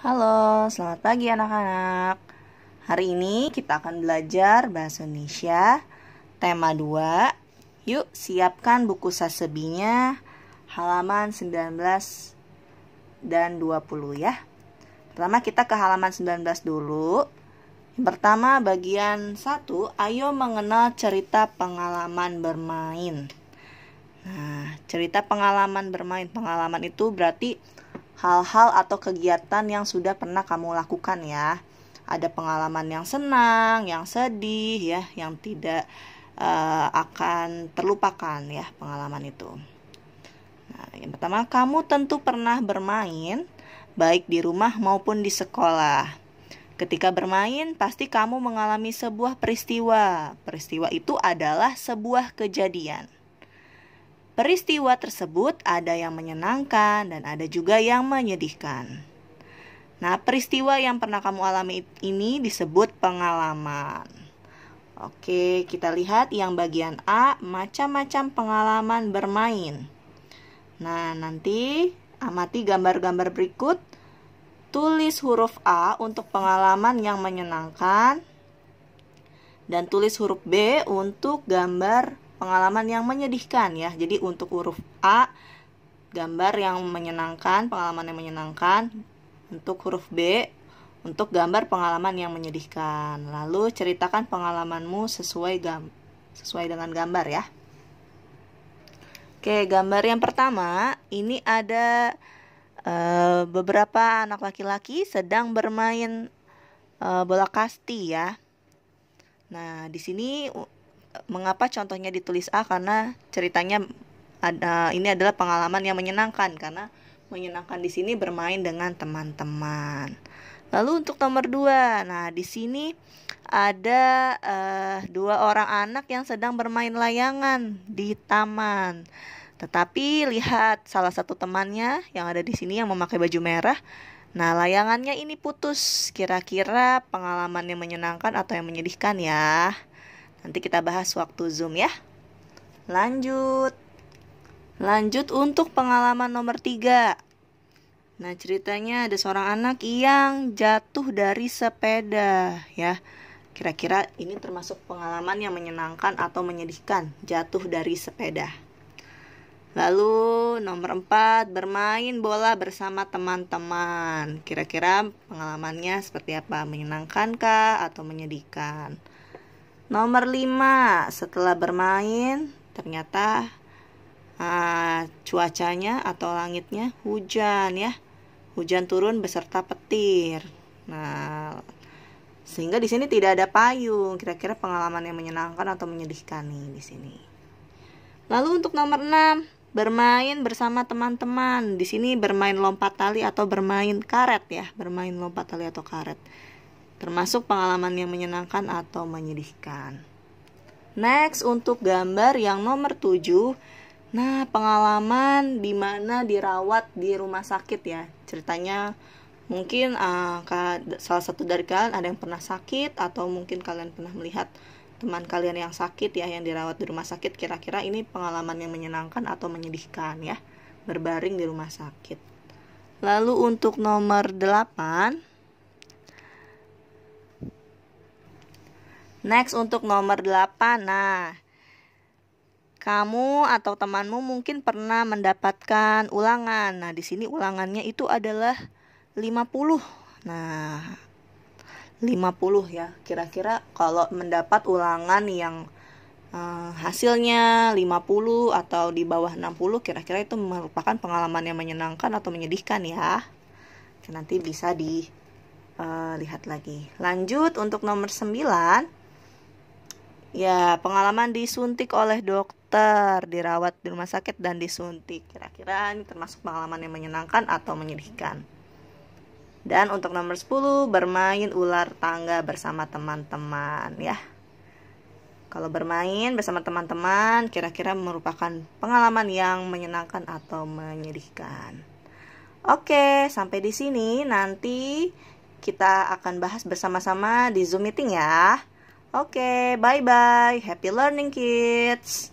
Halo, selamat pagi anak-anak. Hari ini kita akan belajar bahasa Indonesia tema 2. Yuk, siapkan buku sasebinya halaman 19 dan 20 ya. Pertama kita ke halaman 19 dulu. pertama bagian 1, ayo mengenal cerita pengalaman bermain. Nah, cerita pengalaman bermain. Pengalaman itu berarti hal-hal atau kegiatan yang sudah pernah kamu lakukan ya. Ada pengalaman yang senang, yang sedih ya, yang tidak uh, akan terlupakan ya pengalaman itu. Nah, yang pertama, kamu tentu pernah bermain baik di rumah maupun di sekolah. Ketika bermain, pasti kamu mengalami sebuah peristiwa. Peristiwa itu adalah sebuah kejadian. Peristiwa tersebut ada yang menyenangkan dan ada juga yang menyedihkan. Nah, peristiwa yang pernah kamu alami ini disebut pengalaman. Oke, kita lihat yang bagian A, macam-macam pengalaman bermain. Nah, nanti amati gambar-gambar berikut. Tulis huruf A untuk pengalaman yang menyenangkan dan tulis huruf B untuk gambar pengalaman yang menyedihkan ya. Jadi untuk huruf A gambar yang menyenangkan, pengalaman yang menyenangkan. Untuk huruf B untuk gambar pengalaman yang menyedihkan. Lalu ceritakan pengalamanmu sesuai gam sesuai dengan gambar ya. Oke, gambar yang pertama ini ada e, beberapa anak laki-laki sedang bermain e, bola kasti ya. Nah, di sini mengapa contohnya ditulis A karena ceritanya ada ini adalah pengalaman yang menyenangkan karena menyenangkan di sini bermain dengan teman-teman. Lalu untuk nomor dua, nah di sini ada uh, dua orang anak yang sedang bermain layangan di taman. Tetapi lihat salah satu temannya yang ada di sini yang memakai baju merah. Nah layangannya ini putus. Kira-kira pengalaman yang menyenangkan atau yang menyedihkan ya? Nanti kita bahas waktu Zoom ya. Lanjut. Lanjut untuk pengalaman nomor 3. Nah, ceritanya ada seorang anak yang jatuh dari sepeda ya. Kira-kira ini termasuk pengalaman yang menyenangkan atau menyedihkan, jatuh dari sepeda. Lalu nomor 4 bermain bola bersama teman-teman. Kira-kira pengalamannya seperti apa? Menyenangkan kah atau menyedihkan? Nomor 5, setelah bermain ternyata uh, cuacanya atau langitnya hujan ya. Hujan turun beserta petir. Nah, sehingga di sini tidak ada payung. Kira-kira pengalaman yang menyenangkan atau menyedihkan nih di sini. Lalu untuk nomor 6, bermain bersama teman-teman. Di sini bermain lompat tali atau bermain karet ya, bermain lompat tali atau karet termasuk pengalaman yang menyenangkan atau menyedihkan. Next, untuk gambar yang nomor 7, nah pengalaman di mana dirawat di rumah sakit ya. Ceritanya mungkin uh, salah satu dari kalian ada yang pernah sakit atau mungkin kalian pernah melihat teman kalian yang sakit ya yang dirawat di rumah sakit kira-kira ini pengalaman yang menyenangkan atau menyedihkan ya berbaring di rumah sakit. Lalu untuk nomor 8 Next untuk nomor 8. Nah, kamu atau temanmu mungkin pernah mendapatkan ulangan. Nah, di sini ulangannya itu adalah 50. Nah, 50 ya. Kira-kira kalau mendapat ulangan yang uh, hasilnya 50 atau di bawah 60, kira-kira itu merupakan pengalaman yang menyenangkan atau menyedihkan ya. Nanti bisa dilihat eh, uh, lagi. Lanjut untuk nomor 9. Ya, pengalaman disuntik oleh dokter, dirawat di rumah sakit dan disuntik. Kira-kira ini termasuk pengalaman yang menyenangkan atau menyedihkan. Dan untuk nomor 10, bermain ular tangga bersama teman-teman ya. Kalau bermain bersama teman-teman kira-kira merupakan pengalaman yang menyenangkan atau menyedihkan. Oke, sampai di sini nanti kita akan bahas bersama-sama di Zoom meeting ya. Okay, bye-bye. Happy learning, kids.